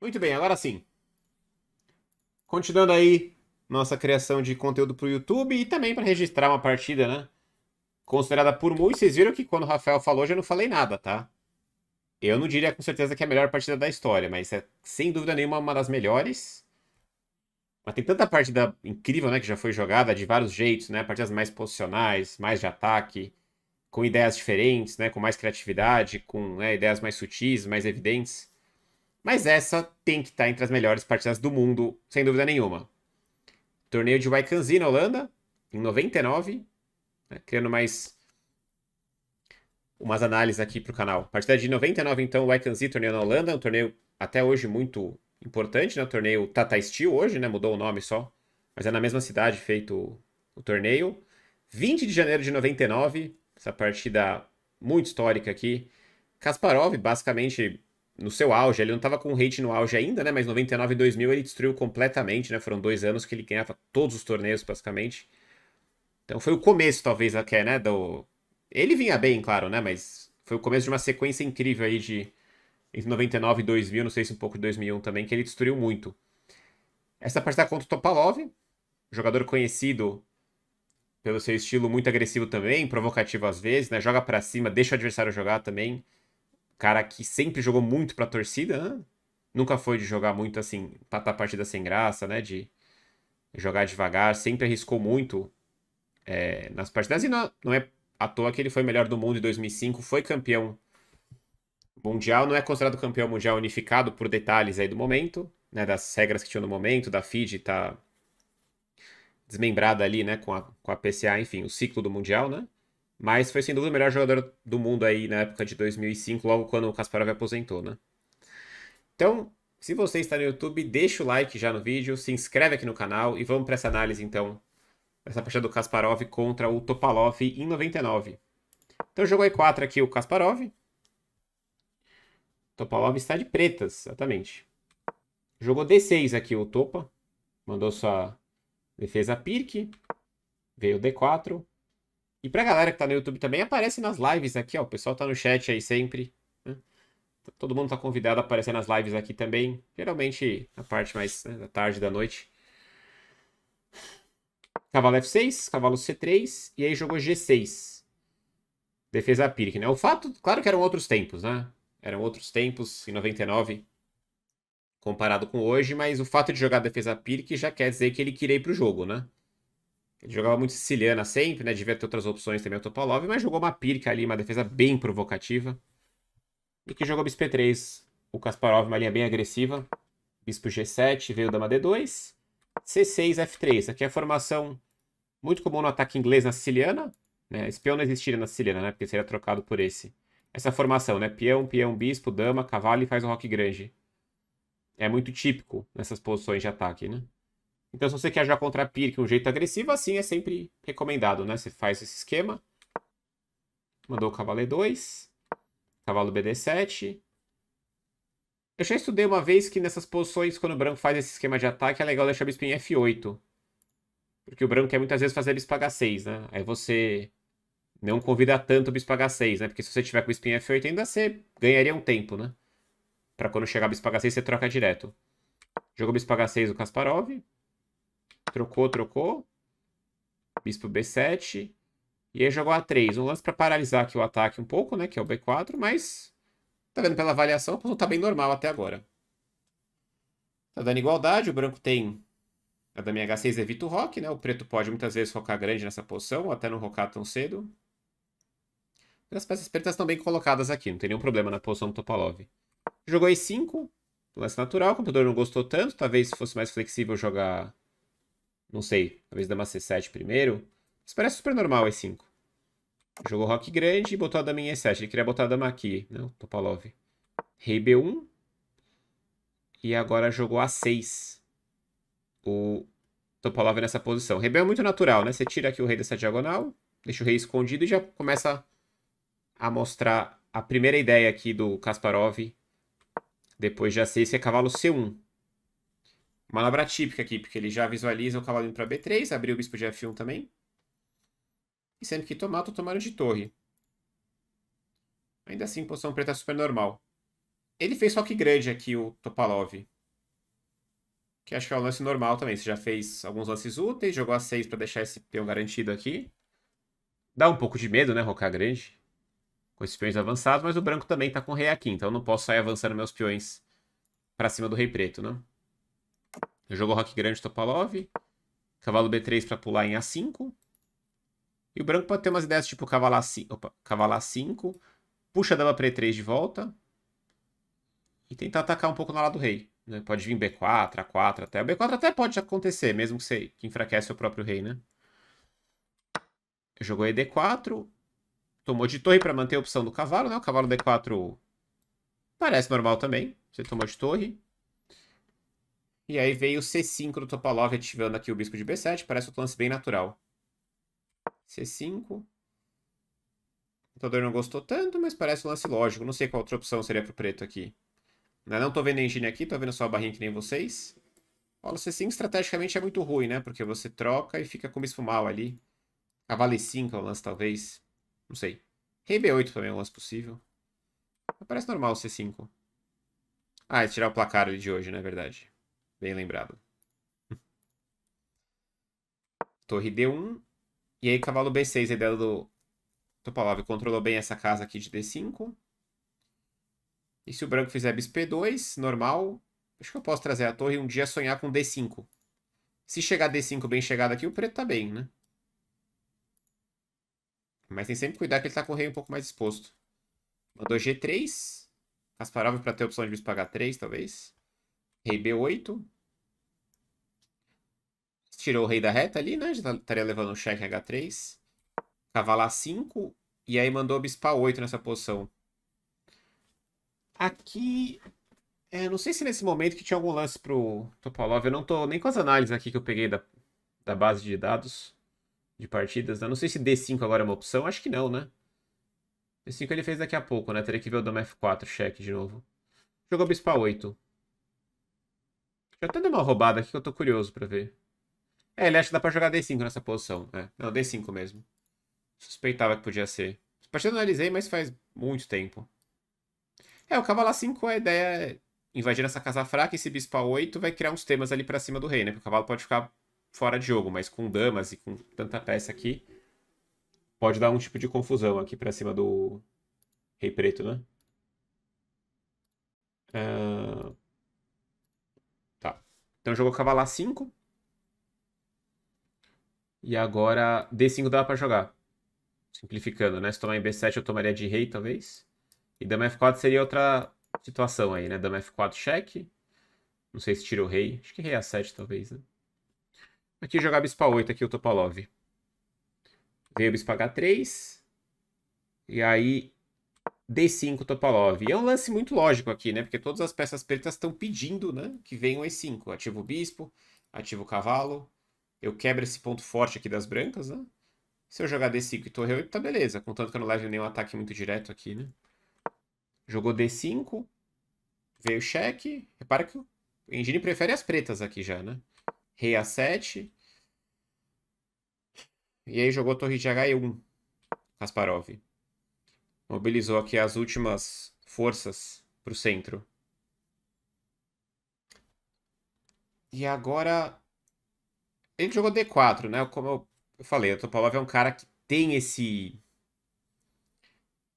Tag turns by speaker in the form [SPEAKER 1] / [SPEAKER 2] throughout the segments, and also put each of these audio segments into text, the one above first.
[SPEAKER 1] Muito bem, agora sim. Continuando aí nossa criação de conteúdo para o YouTube e também para registrar uma partida, né? Considerada por muitos, vocês viram que quando o Rafael falou, já não falei nada, tá? Eu não diria com certeza que é a melhor partida da história, mas é sem dúvida nenhuma uma das melhores. Mas tem tanta partida incrível, né, que já foi jogada de vários jeitos, né? Partidas mais posicionais, mais de ataque, com ideias diferentes, né, com mais criatividade, com né, ideias mais sutis, mais evidentes. Mas essa tem que estar tá entre as melhores partidas do mundo, sem dúvida nenhuma. Torneio de Waikanzi na Holanda, em 99, né? criando mais umas análises aqui para o canal. Partida de 99, então, Waikanzi, torneio na Holanda, um torneio até hoje muito importante, né? O torneio Tata Steel hoje, né? Mudou o nome só, mas é na mesma cidade feito o, o torneio. 20 de janeiro de 99, essa partida muito histórica aqui. Kasparov basicamente no seu auge. Ele não estava com rate no auge ainda, né? Mas 99 e 2000 ele destruiu completamente, né? Foram dois anos que ele ganhava todos os torneios, basicamente. Então foi o começo, talvez, até, né? Do... Ele vinha bem, claro, né? Mas foi o começo de uma sequência incrível aí de... Entre 99 e 2000, não sei se um pouco de 2001 também, que ele destruiu muito. Essa partida contra o Topalov, jogador conhecido pelo seu estilo muito agressivo também, provocativo às vezes, né? Joga para cima, deixa o adversário jogar também cara que sempre jogou muito pra torcida, né? Nunca foi de jogar muito assim, patar tá partida sem graça, né? De jogar devagar, sempre arriscou muito é, nas partidas. E não, não é à toa que ele foi melhor do mundo em 2005, foi campeão mundial, não é considerado campeão mundial unificado por detalhes aí do momento, né? Das regras que tinham no momento, da FIDE tá desmembrada ali, né? Com a, com a PCA, enfim, o ciclo do mundial, né? Mas foi sem dúvida o melhor jogador do mundo aí na época de 2005, logo quando o Kasparov aposentou, né? Então, se você está no YouTube, deixa o like já no vídeo, se inscreve aqui no canal e vamos para essa análise então. Essa partida do Kasparov contra o Topalov em 99. Então jogou E4 aqui o Kasparov. Topalov está de pretas, exatamente. Jogou D6 aqui o Topa. Mandou sua defesa Pirk. Veio D4. E pra galera que tá no YouTube também, aparece nas lives aqui, ó. O pessoal tá no chat aí sempre. Né? Todo mundo tá convidado a aparecer nas lives aqui também. Geralmente na parte mais né, da tarde da noite. Cavalo F6, cavalo C3, e aí jogou G6. Defesa Pyrrhic, né? O fato, claro que eram outros tempos, né? Eram outros tempos em 99 comparado com hoje, mas o fato de jogar defesa Pyrrhic já quer dizer que ele queria ir pro jogo, né? Ele jogava muito siciliana sempre, né? Devia ter outras opções também, o Topalov, mas jogou uma pirca ali, uma defesa bem provocativa. E que jogou bispo E3, o Kasparov, uma linha bem agressiva. Bispo G7, veio dama D2. C6, F3. Aqui é a formação muito comum no ataque inglês na siciliana. Né? peão não existiria na siciliana, né? Porque seria trocado por esse. Essa formação, né? Peão, peão, bispo, dama, cavalo e faz o rock grande. É muito típico nessas posições de ataque, né? Então, se você quer jogar contra a de um jeito agressivo, assim é sempre recomendado, né? Você faz esse esquema. Mandou o cavalo E2. Cavalo BD7. Eu já estudei uma vez que nessas posições, quando o branco faz esse esquema de ataque, é legal deixar o bispo em F8. Porque o branco quer muitas vezes fazer bispo H6, né? Aí você não convida tanto o bispo H6, né? Porque se você tiver com o bispo em F8 ainda, você ganharia um tempo, né? Pra quando chegar o bispo H6, você troca direto. Jogou bispo H6 o Kasparov. Trocou, trocou. Bispo B7. E aí jogou A3. Um lance para paralisar aqui o ataque um pouco, né? Que é o B4, mas... Tá vendo pela avaliação, a posição tá bem normal até agora. Tá dando igualdade. O branco tem a dama H6 evita o rock, né? O preto pode muitas vezes rocar grande nessa posição, ou até não rocar tão cedo. As peças pretas estão bem colocadas aqui, não tem nenhum problema na posição do Topalov. Jogou E5, lance natural, o computador não gostou tanto, talvez fosse mais flexível jogar não sei. Talvez dama C7 primeiro. Isso parece super normal E5. Jogou Rock grande e botou a dama em E7. Ele queria botar a dama aqui. Não, né, Topalov. Rei B1. E agora jogou A6. O Topalov nessa posição. Rei B 1 é muito natural, né? Você tira aqui o rei dessa diagonal. Deixa o rei escondido e já começa a mostrar a primeira ideia aqui do Kasparov depois de A6, que é cavalo C1. Manobra típica aqui, porque ele já visualiza o cavalo indo para B3, abriu o bispo de F1 também. E sempre que tomar, tô tomando de torre. Ainda assim, posição preta é super normal. Ele fez só que grande aqui, o Topalov. Que acho que é um lance normal também. Você já fez alguns lances úteis, jogou a 6 para deixar esse peão garantido aqui. Dá um pouco de medo, né, rocar grande. Com esses peões avançados, mas o branco também tá com rei aqui, então eu não posso sair avançando meus peões para cima do rei preto, não. Né? Eu jogo Rock Grande Topalov. Cavalo B3 para pular em A5. E o branco pode ter umas ideias tipo cavalar, c... Opa, cavalar 5. Puxa a dama para E3 de volta. E tentar atacar um pouco na lado do rei. Né? Pode vir B4, A4 até. O B4 até pode acontecer, mesmo que você que enfraquece o próprio rei, né? Jogou ED4. Tomou de torre para manter a opção do cavalo, né? O cavalo D4 parece normal também. Você tomou de torre. E aí veio o C5 do Topalov ativando aqui o bispo de B7. Parece outro lance bem natural. C5. O lutador não gostou tanto, mas parece um lance lógico. Não sei qual outra opção seria pro preto aqui. Né, não estou vendo a engine aqui, estou vendo só a barrinha que nem vocês. O C5 estrategicamente é muito ruim, né? Porque você troca e fica com o bispo mal ali. Cavalo E5 é um lance, talvez. Não sei. Rei B8 também é um lance possível. Mas parece normal o C5. Ah, é tirar o placar ali de hoje, na é verdade. Bem lembrado. Torre D1. E aí, cavalo B6, a ideia do Topalov controlou bem essa casa aqui de D5. E se o branco fizer bis P2, normal, acho que eu posso trazer a torre um dia sonhar com D5. Se chegar D5 bem chegado aqui, o preto tá bem, né? Mas tem sempre que cuidar que ele tá com o rei um pouco mais exposto. Mandou G3. Kasparov pra ter a opção de bis pagar 3, talvez. Rei B8. Tirou o rei da reta ali, né? Já tá, estaria levando o cheque H3. Cavalo A5. E aí mandou o bispo A8 nessa posição. Aqui... É, não sei se nesse momento que tinha algum lance pro Topalov. Eu não tô nem com as análises aqui que eu peguei da, da base de dados de partidas. Né? Não sei se D5 agora é uma opção. Acho que não, né? D5 ele fez daqui a pouco, né? Teria que ver o dama F4, cheque de novo. Jogou bispo A8 eu até uma roubada aqui que eu tô curioso pra ver. É, ele acha que dá pra jogar D5 nessa posição. É, não, D5 mesmo. Suspeitava que podia ser. A partida eu analisei, mas faz muito tempo. É, o cavalo A5, a ideia é invadir essa casa fraca e esse bispo A8 vai criar uns temas ali pra cima do rei, né? Porque o cavalo pode ficar fora de jogo, mas com damas e com tanta peça aqui, pode dar um tipo de confusão aqui pra cima do rei preto, né? Uh... Então jogou cavalar 5. E agora D5 dá pra jogar. Simplificando, né? Se tomar em B7 eu tomaria de rei, talvez. E dama F4 seria outra situação aí, né? Dama F4 cheque. Não sei se tira o rei. Acho que rei A7 talvez, né? Aqui jogar bispa 8 aqui o Topalov. Veio bispa H3. E aí D5 Topalov. E é um lance muito lógico aqui, né? Porque todas as peças pretas estão pedindo né, que venham E5. Ativo o bispo, ativo o cavalo. Eu quebro esse ponto forte aqui das brancas, né? Se eu jogar D5 e torre 8, tá beleza. Contanto que eu não leve nenhum ataque muito direto aqui, né? Jogou D5. Veio cheque. Repara que o Engine prefere as pretas aqui já, né? Rei A7. E aí jogou torre de H1. Kasparov mobilizou aqui as últimas forças para o centro. E agora. Ele jogou D4, né? Como eu falei, o Topalov é um cara que tem esse.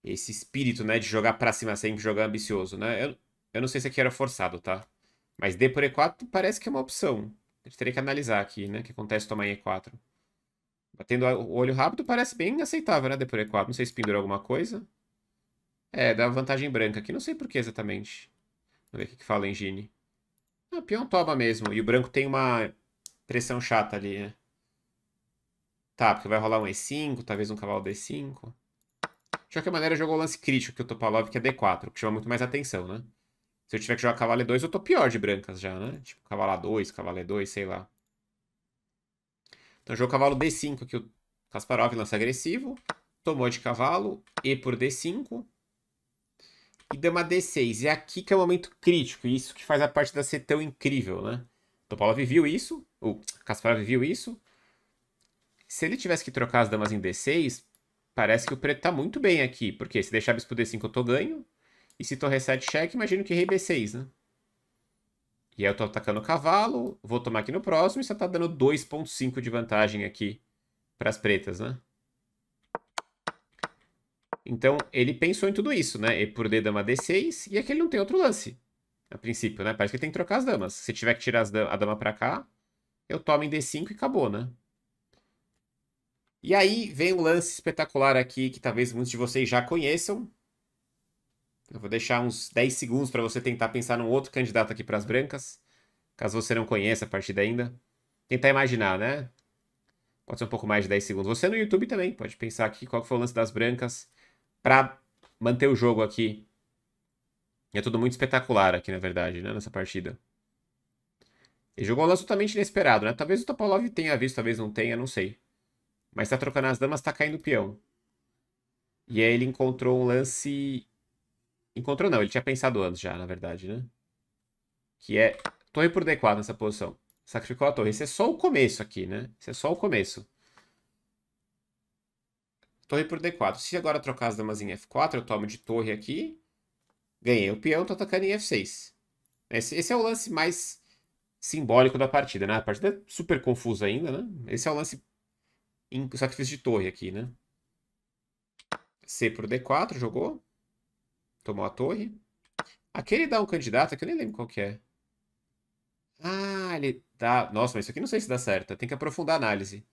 [SPEAKER 1] Esse espírito, né? De jogar pra cima sempre, jogar ambicioso, né? Eu, eu não sei se aqui era forçado, tá? Mas D por E4 parece que é uma opção. A gente teria que analisar aqui, né? O que acontece tomar em E4. Batendo o olho rápido parece bem aceitável, né? D por E4. Não sei se pendurou alguma coisa. É, dá vantagem branca aqui. Não sei por que exatamente. Vamos ver o que fala engine. Ah, peão toma mesmo. E o branco tem uma pressão chata ali, né? Tá, porque vai rolar um E5, talvez um cavalo D5. De qualquer maneira, jogou o lance crítico que o Topalov, que é D4, que chama muito mais atenção, né? Se eu tiver que jogar cavalo E2, eu tô pior de brancas já, né? Tipo, cavalo A2, cavalo E2, sei lá. Então, jogou cavalo D5, que o Kasparov lance agressivo. Tomou de cavalo, E por D5 e dama D6. É aqui que é o momento crítico, e isso que faz a parte da ser tão incrível, né? Topola então, viveu isso, o Kasparov viveu isso. Se ele tivesse que trocar as damas em D6, parece que o preto tá muito bem aqui, porque se deixar bispo D5 eu tô ganho, e se torre 7 cheque, imagino que rei B6, né? E aí eu tô atacando o cavalo, vou tomar aqui no próximo, e você tá dando 2.5 de vantagem aqui para as pretas, né? Então, ele pensou em tudo isso, né? E por D, dama D6, e aqui ele não tem outro lance. A princípio, né? Parece que ele tem que trocar as damas. Se tiver que tirar a dama pra cá, eu tomo em D5 e acabou, né? E aí vem um lance espetacular aqui que talvez muitos de vocês já conheçam. Eu vou deixar uns 10 segundos para você tentar pensar num outro candidato aqui para as brancas, caso você não conheça a partida ainda. Tentar imaginar, né? Pode ser um pouco mais de 10 segundos. Você no YouTube também pode pensar aqui qual foi o lance das brancas para manter o jogo aqui. E é tudo muito espetacular aqui, na verdade, né? Nessa partida. Ele jogou um lance totalmente inesperado, né? Talvez o Topolov tenha visto, talvez não tenha, não sei. Mas tá trocando as damas, tá caindo o peão. E aí ele encontrou um lance... Encontrou não, ele tinha pensado antes já, na verdade, né? Que é torre por D4 nessa posição. Sacrificou a torre. Isso é só o começo aqui, né? Isso é só o começo. Torre por D4. Se agora trocar as damas em F4, eu tomo de torre aqui. Ganhei o peão, tô atacando em F6. Esse, esse é o lance mais simbólico da partida, né? A partida é super confusa ainda, né? Esse é o lance em sacrifício de torre aqui, né? C por D4, jogou. Tomou a torre. Aquele dá um candidato que eu nem lembro qual que é. Ah, ele dá... Nossa, mas isso aqui não sei se dá certo. Tem que aprofundar a análise.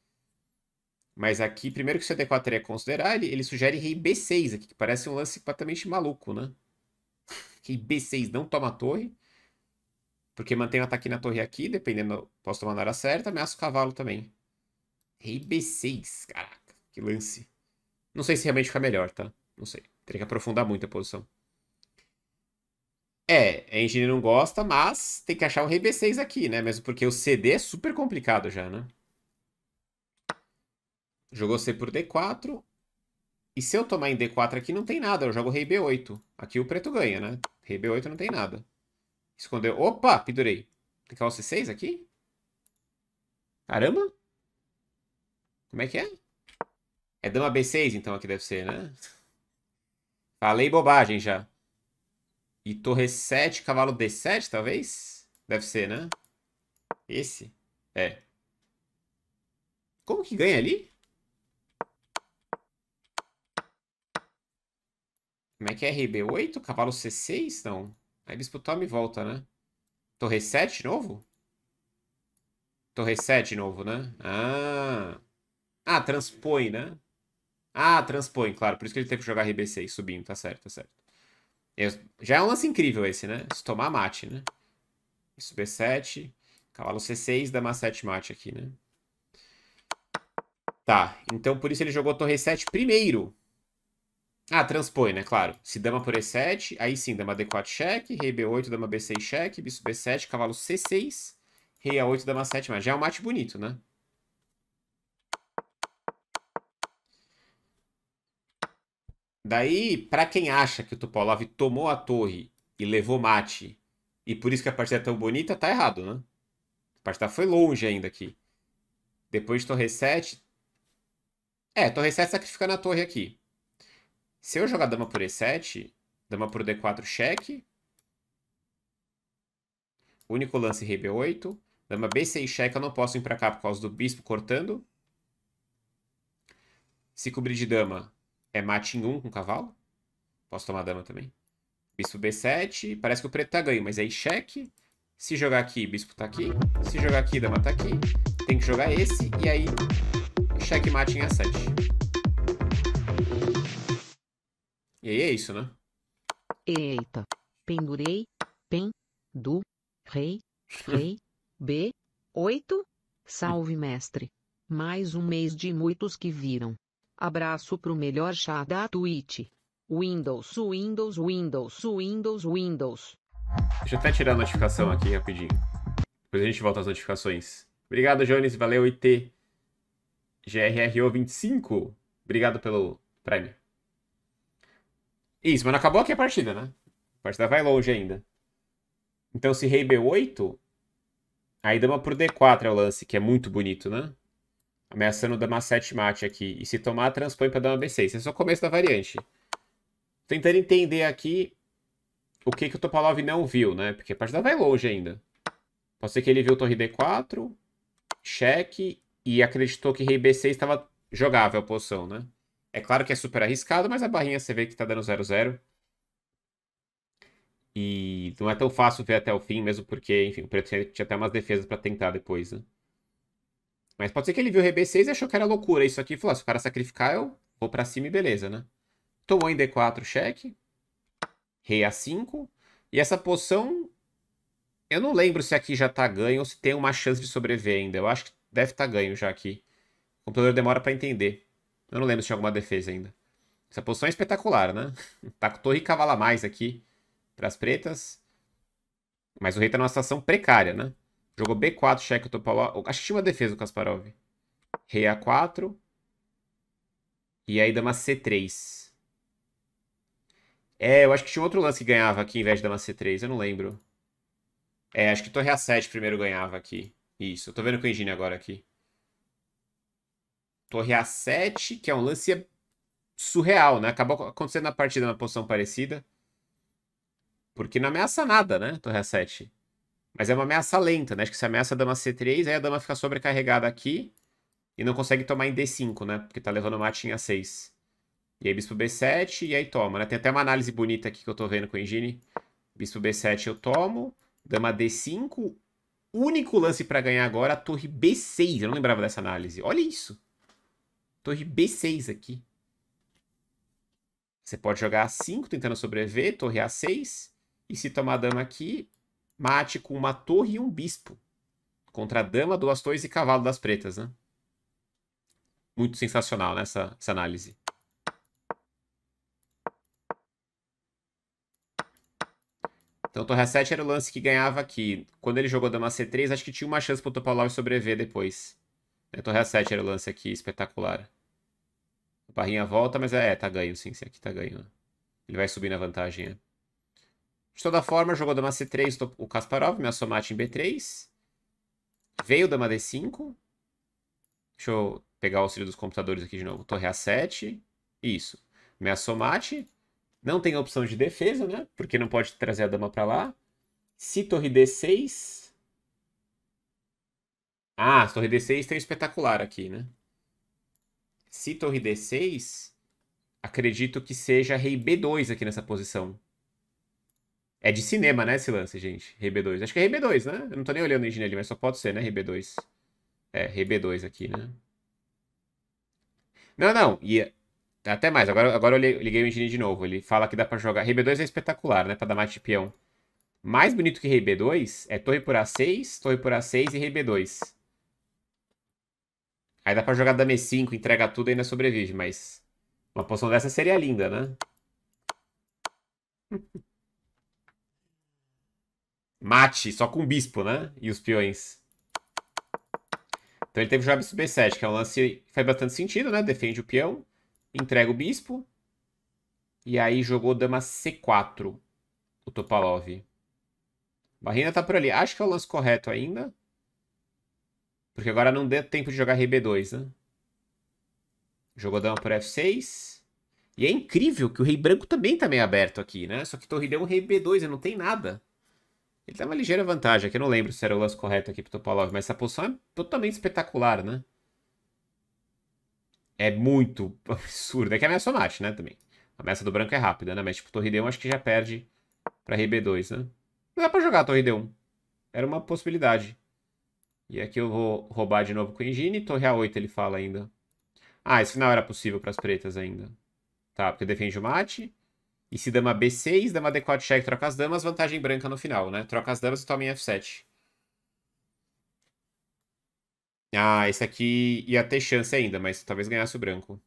[SPEAKER 1] Mas aqui, primeiro que o CD4 teria que considerar, ele, ele sugere rei B6 aqui, que parece um lance completamente maluco, né? Rei B6 não toma a torre, porque mantém o ataque na torre aqui, dependendo, posso tomar na hora certa, ameaça o cavalo também. Rei B6, caraca, que lance. Não sei se realmente fica melhor, tá? Não sei, teria que aprofundar muito a posição. É, a engenharia não gosta, mas tem que achar um rei B6 aqui, né? Mesmo porque o CD é super complicado já, né? Jogou C por D4. E se eu tomar em D4 aqui, não tem nada. Eu jogo rei B8. Aqui o preto ganha, né? Rei B8 não tem nada. Escondeu. Opa, pendurei. Tem que C6 aqui? Caramba! Como é que é? É dama B6, então, aqui deve ser, né? Falei bobagem já. E torre 7, cavalo D7, talvez? Deve ser, né? Esse? É. Como que ganha ali? Como é que é? RB8? Cavalo C6? Não. Aí bispo toma e volta, né? Torre 7 de novo? Torre 7 de novo, né? Ah. Ah, transpõe, né? Ah, transpõe, claro. Por isso que ele teve que jogar RB6 subindo. Tá certo, tá certo. Já é um lance incrível esse, né? Se tomar mate, né? Isso B7. Cavalo C6, dama 7 mate aqui, né? Tá, então por isso ele jogou torre 7 primeiro. Ah, transpõe, né? Claro. Se dama por E7, aí sim, dama D4 cheque, rei B8, dama B6 cheque, bispo B7, cavalo C6, rei A8, dama 7, mas já é um mate bonito, né? Daí, pra quem acha que o Topolov tomou a torre e levou mate, e por isso que a partida é tão bonita, tá errado, né? A partida foi longe ainda aqui. Depois de torre 7... É, torre 7 sacrificando a torre aqui. Se eu jogar dama por e7, dama por d4 cheque. Único lance rei b8. Dama b6 cheque, eu não posso ir para cá por causa do bispo cortando. Se cobrir de dama, é mate em 1 um com cavalo. Posso tomar dama também. Bispo b7, parece que o preto tá ganho, mas é aí cheque. Se jogar aqui, bispo tá aqui. Se jogar aqui, dama tá aqui. Tem que jogar esse, e aí cheque mate em a7. E é isso, né? Eita. Pendurei. Pen. Du. Rei. Rei. B. oito, Salve, mestre. Mais um mês de muitos que viram. Abraço pro melhor chá da Twitch. Windows, Windows, Windows, Windows, Windows. Deixa eu até tirar a notificação aqui rapidinho. Depois a gente volta às notificações. Obrigado, Jones. Valeu, IT. GRRO25. Obrigado pelo prêmio. Isso, mas não acabou aqui a partida, né? A partida vai longe ainda. Então, se rei b8, aí dama por d4 é o lance, que é muito bonito, né? Ameaçando dama 7 mate aqui. E se tomar, transpõe para dama b6. Esse é só o começo da variante. Tentando entender aqui o que, que o Topalov não viu, né? Porque a partida vai longe ainda. Pode ser que ele viu torre d4, cheque, e acreditou que rei b6 estava jogável a posição, né? É claro que é super arriscado, mas a barrinha você vê que tá dando 0-0. E não é tão fácil ver até o fim, mesmo porque, enfim, o preto tinha até umas defesas para tentar depois, né? Mas pode ser que ele viu o RB6 e achou que era loucura isso aqui. e Falou, ah, se o cara sacrificar, eu vou pra cima e beleza, né? Tomou em D4 cheque. Rei A5. E essa poção... Eu não lembro se aqui já tá ganho ou se tem uma chance de sobreviver ainda. Eu acho que deve estar tá ganho já aqui. O computador demora para entender. Eu não lembro se tinha alguma defesa ainda. Essa posição é espetacular, né? Tá com torre e cavala mais aqui para as pretas. Mas o rei tá numa situação precária, né? Jogou B4, cheque o Topalov. Acho que tinha uma defesa o Kasparov. Rei A4. E aí dama C3. É, eu acho que tinha outro lance que ganhava aqui em vez de dama C3, eu não lembro. É, acho que torre A7 primeiro ganhava aqui. Isso, eu tô vendo com o Engine agora aqui. Torre A7, que é um lance surreal, né? Acabou acontecendo na partida uma posição parecida. Porque não ameaça nada, né? Torre A7. Mas é uma ameaça lenta, né? Acho que se ameaça a dama C3, aí a dama fica sobrecarregada aqui e não consegue tomar em D5, né? Porque tá levando mate em A6. E aí bispo B7 e aí toma, né? Tem até uma análise bonita aqui que eu tô vendo com o Engine. Bispo B7 eu tomo, dama D5. Único lance para ganhar agora, a torre B6. Eu não lembrava dessa análise. Olha isso torre B6 aqui. Você pode jogar A5 tentando sobreviver, torre A6. E se tomar a dama aqui, mate com uma torre e um bispo. Contra a dama, duas torres e cavalo das pretas, né? Muito sensacional nessa né, essa análise. Então, torre A7 era o lance que ganhava aqui. Quando ele jogou dama C3, acho que tinha uma chance pro Topalov sobreviver depois. Torre a 7 era o lance aqui, espetacular. A barrinha volta, mas é, é, tá ganho sim, esse aqui tá ganho. Né? Ele vai subir na vantagem, é. De toda forma, jogou dama C3 o Kasparov, me assomate em B3. Veio dama D5. Deixa eu pegar o auxílio dos computadores aqui de novo. Torre A7. Isso. Me assomate. Não tem a opção de defesa, né? Porque não pode trazer a dama para lá. Se torre D6, ah, torre D6 tem um espetacular aqui, né? Se torre D6, acredito que seja rei B2 aqui nessa posição. É de cinema, né, esse lance, gente? Rei B2. Acho que é rei B2, né? Eu não tô nem olhando o em ali, mas só pode ser, né, rei B2. É, rei B2 aqui, né? Não, não. E até mais. Agora, agora eu liguei o engine de novo. Ele fala que dá pra jogar. Rei B2 é espetacular, né? Pra dar mate de peão. Mais bonito que rei B2 é torre por A6, torre por A6 e rei B2. Aí dá pra jogar Dame 5, entrega tudo e ainda sobrevive, mas uma poção dessa seria linda, né? Mate, só com o bispo, né? E os peões. Então ele teve que jogar bispo B7, que é um lance que faz bastante sentido, né? Defende o peão, entrega o bispo. E aí jogou dama C4, o Topalov. Barrina tá por ali. Acho que é o lance correto ainda. Porque agora não deu tempo de jogar rei b 2 né? dama por F6. E é incrível que o rei branco também tá meio aberto aqui, né? Só que torre deu é um rei B2 e não tem nada. Ele tem uma ligeira vantagem aqui. Eu não lembro se era o lance correto aqui pro Topalov, mas essa posição é totalmente espetacular, né? É muito absurdo. É que é a ameaça o mate, né, também. A ameaça do branco é rápida, né? Mas tipo, torre D1 acho que já perde pra rei B2, né? Não dá pra jogar a torre D1. Era uma possibilidade. E aqui eu vou roubar de novo com o Engine. Então Torre A8 ele fala ainda. Ah, esse final era possível para as pretas ainda. Tá, porque defende o mate. E se dama B6, dama D4 check, troca as damas, vantagem branca no final, né? Troca as damas e toma em F7. Ah, esse aqui ia ter chance ainda, mas talvez ganhasse o branco.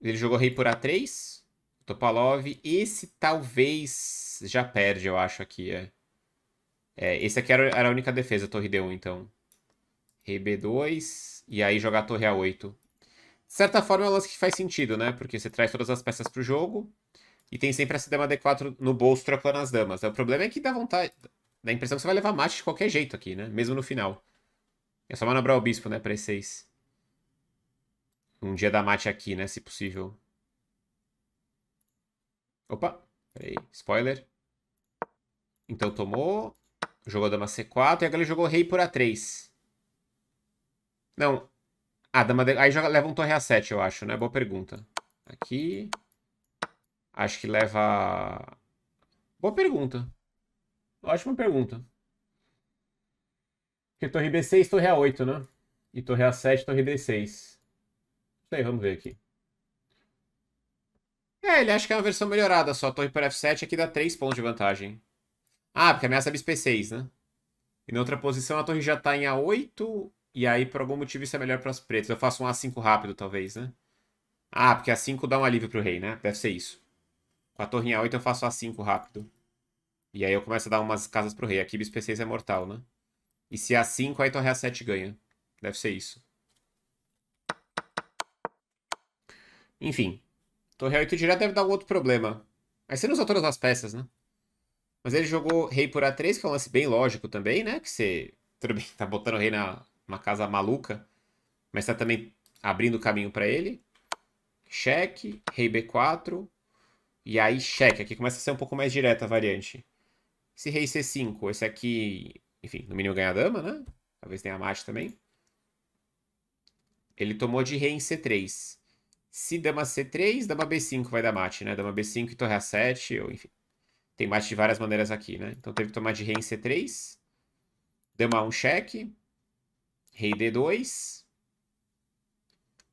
[SPEAKER 1] Ele jogou rei por A3. Topalov. Esse talvez já perde, eu acho, aqui, é. É, esse aqui era, era a única defesa, torre D1, então. Rei B2, e aí jogar torre A8. De certa forma é um lance que faz sentido, né? Porque você traz todas as peças pro jogo, e tem sempre essa dama D4 no bolso trocando as damas. O problema é que dá vontade. Dá a impressão que você vai levar mate de qualquer jeito aqui, né? Mesmo no final. É só manobrar o bispo, né? Pra E6. Um dia da mate aqui, né? Se possível. Opa! Peraí. Spoiler. Então tomou. Jogou dama C4 e agora ele jogou rei por A3. Não. Ah, dama D... Aí joga... leva um torre A7, eu acho, né? Boa pergunta. Aqui. Acho que leva... Boa pergunta. Ótima pergunta. Porque torre B6, torre A8, né? E torre A7, torre D6. Isso aí, vamos ver aqui. É, ele acha que é uma versão melhorada só. Torre por F7 aqui dá 3 pontos de vantagem. Ah, porque ameaça minha é sabe 6 né? E na outra posição a torre já tá em A8, e aí por algum motivo isso é melhor para as pretas. Eu faço um A5 rápido, talvez, né? Ah, porque A5 dá um alívio pro rei, né? Deve ser isso. Com a torre em A8 eu faço A5 rápido. E aí eu começo a dar umas casas pro rei. Aqui bispo P6 é mortal, né? E se é A5, aí torre A7 ganha. Deve ser isso. Enfim. Torre A8 direto deve dar um outro problema. Mas você não usa todas as peças, né? Mas ele jogou rei por A3, que é um lance bem lógico também, né? Que você, tudo bem, tá botando o rei na uma casa maluca, mas tá também abrindo o caminho para ele. Cheque, rei B4, e aí cheque. Aqui começa a ser um pouco mais direta a variante. Esse rei C5, esse aqui, enfim, no mínimo ganha a dama, né? Talvez tenha a mate também. Ele tomou de rei em C3. Se dama C3, dama B5 vai dar mate, né? Dama B5 e torre A7, ou enfim. Tem mate de várias maneiras aqui, né? Então teve que tomar de rei em C3. Dama 1 cheque. Rei D2.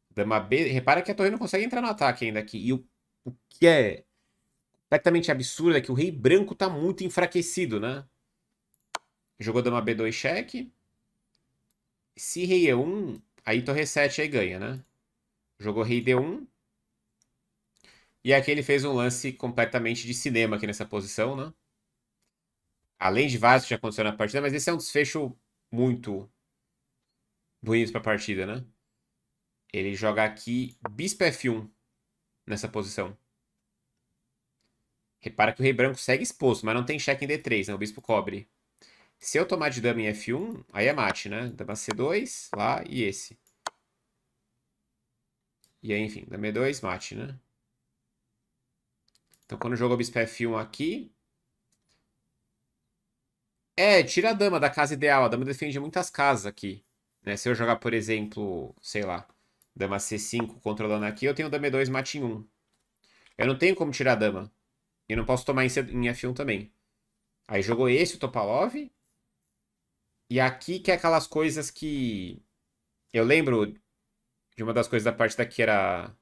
[SPEAKER 1] Dama B. Repara que a torre não consegue entrar no ataque ainda aqui. E o, o que é completamente absurdo é que o rei branco tá muito enfraquecido, né? Jogou dama B2 cheque. Se rei E1, aí torre 7 aí ganha, né? Jogou rei D1. E aqui ele fez um lance completamente de cinema aqui nessa posição, né? Além de vários que já aconteceu na partida, mas esse é um desfecho muito bonito para a partida, né? Ele joga aqui bispo f1 nessa posição. Repara que o rei branco segue exposto, mas não tem cheque em d3, né? O bispo cobre. Se eu tomar de dama em f1, aí é mate, né? Dama c2, lá e esse. E aí, enfim, dama e2, mate, né? Então, quando jogo bispo f1 aqui... É, tira a dama da casa ideal. A dama defende muitas casas aqui. Né? Se eu jogar, por exemplo, sei lá, dama c5 controlando aqui, eu tenho dama e2, mate em 1. Eu não tenho como tirar a dama. E não posso tomar em f1 também. Aí jogou esse, o Topalov. E aqui que é aquelas coisas que... Eu lembro de uma das coisas da parte daqui era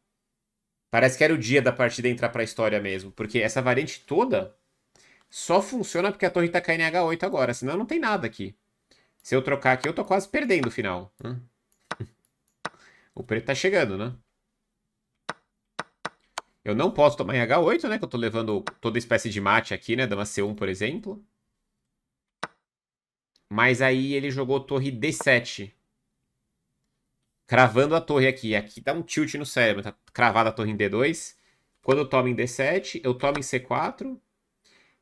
[SPEAKER 1] Parece que era o dia da partida entrar pra história mesmo, porque essa variante toda só funciona porque a torre tá caindo em H8 agora, senão não tem nada aqui. Se eu trocar aqui, eu tô quase perdendo o final. Né? O preto tá chegando, né? Eu não posso tomar em H8, né? Que eu tô levando toda espécie de mate aqui, né? Dama C1, por exemplo. Mas aí ele jogou torre D7 cravando a torre aqui. Aqui dá um tilt no cérebro, tá cravada a torre em D2. Quando eu tomo em D7, eu tomo em C4.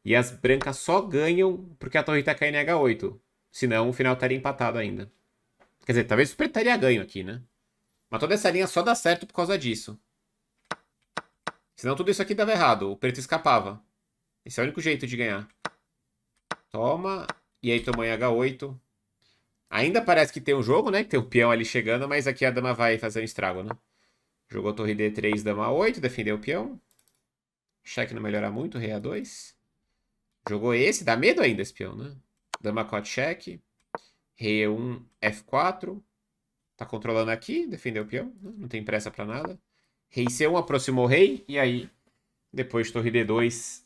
[SPEAKER 1] E as brancas só ganham porque a torre tá caindo em H8. Senão o final estaria empatado ainda. Quer dizer, talvez o preto estaria ganho aqui, né? Mas toda essa linha só dá certo por causa disso. Senão tudo isso aqui dava errado. O preto escapava. Esse é o único jeito de ganhar. Toma. E aí toma em H8. Ainda parece que tem um jogo, né? Que tem o um peão ali chegando, mas aqui a dama vai fazer um estrago, né? Jogou torre D3, dama 8, defendeu o peão. Cheque não melhora muito, rei A2. Jogou esse, dá medo ainda esse peão, né? Dama 4, cheque. Rei E1, F4. Tá controlando aqui, defendeu o peão. Né? Não tem pressa pra nada. Rei C1 aproximou o rei, e aí, depois torre D2,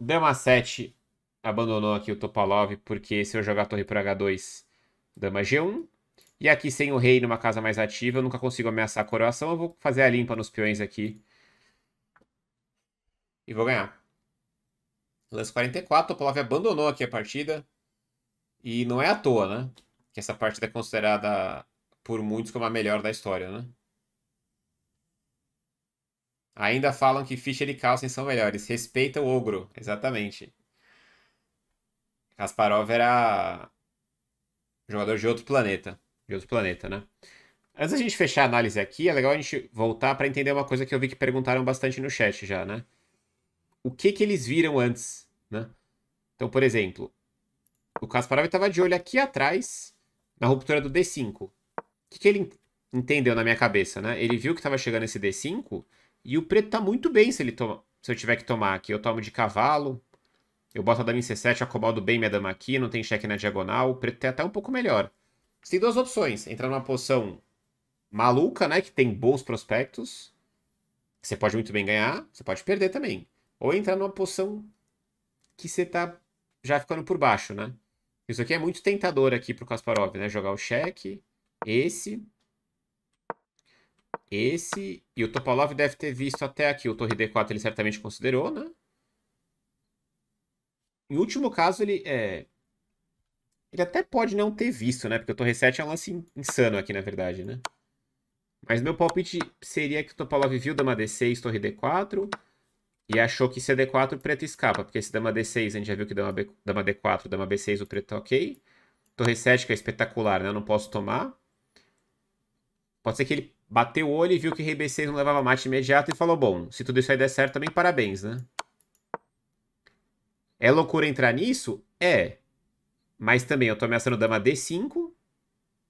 [SPEAKER 1] dama 7 abandonou aqui o Topalov, porque se eu jogar a torre por H2, Dama G1. E aqui sem o rei numa casa mais ativa, eu nunca consigo ameaçar a coroação. Eu vou fazer a limpa nos peões aqui. E vou ganhar. Lance 44, Topolov abandonou aqui a partida. E não é à toa, né? Que essa partida é considerada por muitos como a melhor da história, né? Ainda falam que Fischer e Carlsen são melhores. Respeita o ogro, exatamente. Kasparov era Jogador de outro planeta. De outro planeta, né? Antes da gente fechar a análise aqui, é legal a gente voltar para entender uma coisa que eu vi que perguntaram bastante no chat já, né? O que que eles viram antes, né? Então, por exemplo, o Kasparov estava de olho aqui atrás na ruptura do D5. O que, que ele entendeu na minha cabeça, né? Ele viu que estava chegando esse D5 e o preto está muito bem se ele toma, se eu tiver que tomar aqui. Eu tomo de cavalo, eu boto a dama em C7, acomodo bem minha dama aqui, não tem cheque na diagonal. O preto tem até um pouco melhor. Você tem duas opções. Entrar numa posição maluca, né? Que tem bons prospectos. Que você pode muito bem ganhar, você pode perder também. Ou entrar numa posição que você tá já ficando por baixo, né? Isso aqui é muito tentador aqui pro Kasparov, né? Jogar o cheque, esse, esse. E o Topalov deve ter visto até aqui. O torre D4 ele certamente considerou, né? Em último caso, ele é. Ele até pode não ter visto, né? Porque o Torre 7 é um lance insano aqui, na verdade, né? Mas meu palpite seria que o Topalov viu dama D6, torre D4 e achou que CD4 o preto escapa, porque se dama D6 a gente já viu que dama, B, dama D4, dama B6 o preto tá ok. Torre 7 que é espetacular, né? Eu não posso tomar. Pode ser que ele bateu o olho e viu que rei B6 não levava mate imediato e falou: bom, se tudo isso aí der certo também parabéns, né? É loucura entrar nisso? É. Mas também eu tô ameaçando dama D5.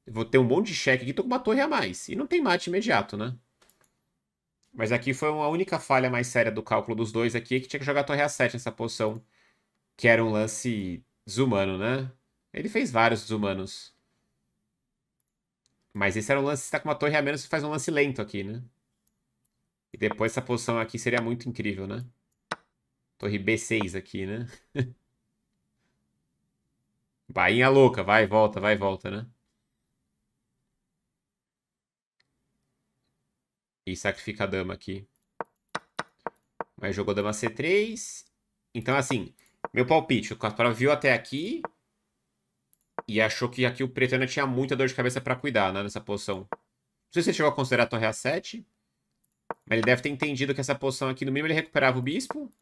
[SPEAKER 1] Vou ter um monte de cheque aqui, tô com uma torre a mais. E não tem mate imediato, né? Mas aqui foi uma única falha mais séria do cálculo dos dois aqui, que tinha que jogar a torre A7 nessa posição, que era um lance desumano, né? Ele fez vários desumanos. Mas esse era um lance, você tá com uma torre a menos, você faz um lance lento aqui, né? E depois essa posição aqui seria muito incrível, né? Torre B6 aqui, né? Bainha louca, vai, volta, vai, volta, né? E sacrifica a dama aqui. Mas jogou dama C3. Então, assim, meu palpite, o Kasparov viu até aqui e achou que aqui o preto ainda tinha muita dor de cabeça para cuidar, né, nessa posição. Não sei se ele chegou a considerar a torre A7, mas ele deve ter entendido que essa posição aqui, no mínimo, ele recuperava o bispo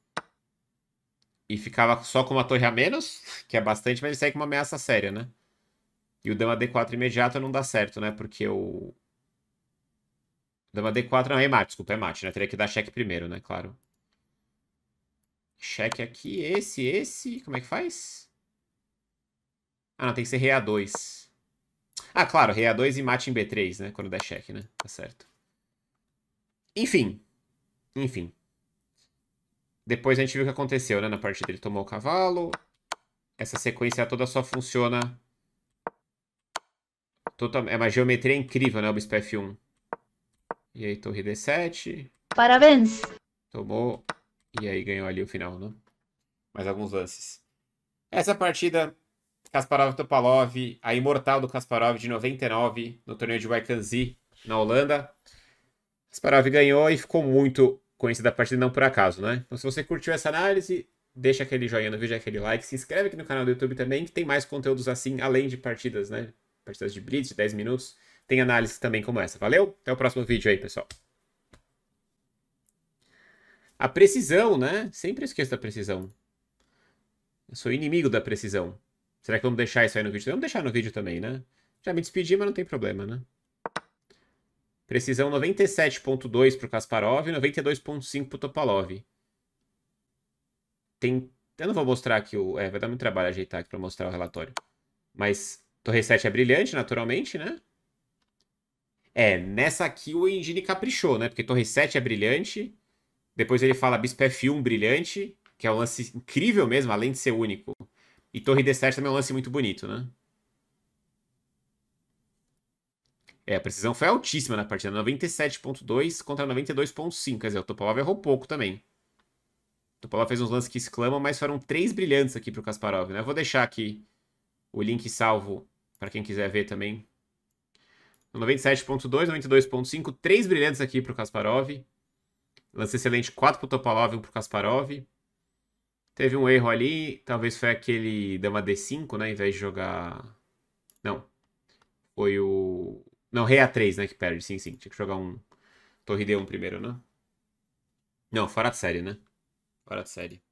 [SPEAKER 1] e ficava só com uma torre a menos, que é bastante, mas ele sai com uma ameaça séria, né? E o dama D4 imediato não dá certo, né? Porque o. Dama D4 não é mate desculpa, é mate, né? Teria que dar cheque primeiro, né? Claro. Cheque aqui, esse, esse. Como é que faz? Ah, não, tem que ser rei A2. Ah, claro, rei A2 e mate em B3, né? Quando der cheque, né? Tá certo. Enfim. Enfim. Depois a gente viu o que aconteceu, né? Na partida ele tomou o cavalo. Essa sequência toda só funciona... Total... É uma geometria é incrível, né? O bispo F1. E aí, torre D7. Parabéns! Tomou. E aí ganhou ali o final, né? Mais alguns lances. Essa partida, Kasparov Topalov, a imortal do Kasparov de 99, no torneio de Waikanzi, na Holanda. Kasparov ganhou e ficou muito conhecida a partir de não por acaso, né? Então, se você curtiu essa análise, deixa aquele joinha no vídeo, aquele like, se inscreve aqui no canal do YouTube também, que tem mais conteúdos assim, além de partidas, né? Partidas de blitz de 10 minutos, tem análise também como essa. Valeu? Até o próximo vídeo aí, pessoal. A precisão, né? Sempre esqueço da precisão. Eu sou inimigo da precisão. Será que vamos deixar isso aí no vídeo? Vamos deixar no vídeo também, né? Já me despedi, mas não tem problema, né? Precisão 97.2 para Kasparov e 92.5 para Topalov. Tem... Eu não vou mostrar aqui o... É, vai dar muito trabalho ajeitar aqui para mostrar o relatório. Mas Torre 7 é brilhante, naturalmente, né? É, nessa aqui o Engine caprichou, né? Porque Torre 7 é brilhante. Depois ele fala Bispo F1 brilhante, que é um lance incrível mesmo, além de ser único. E Torre D7 também é um lance muito bonito, né? É, a precisão foi altíssima na partida, 97.2 contra 92.5, quer dizer, o Topalov errou pouco também. O Topalov fez uns lances que exclamam, mas foram três brilhantes aqui pro Kasparov, né? Eu vou deixar aqui o link salvo para quem quiser ver também. 97.2, 92.5, três brilhantes aqui pro Kasparov. Lance excelente, 4 pro Topalov, 1 pro Kasparov. Teve um erro ali, talvez foi aquele dama D5, né? Em vez de jogar. Não. Foi o. Não, rei A3, né? Que perde. Sim, sim. Tinha que jogar um. Torre D1 primeiro, né? Não, fora de série, né? Fora de série.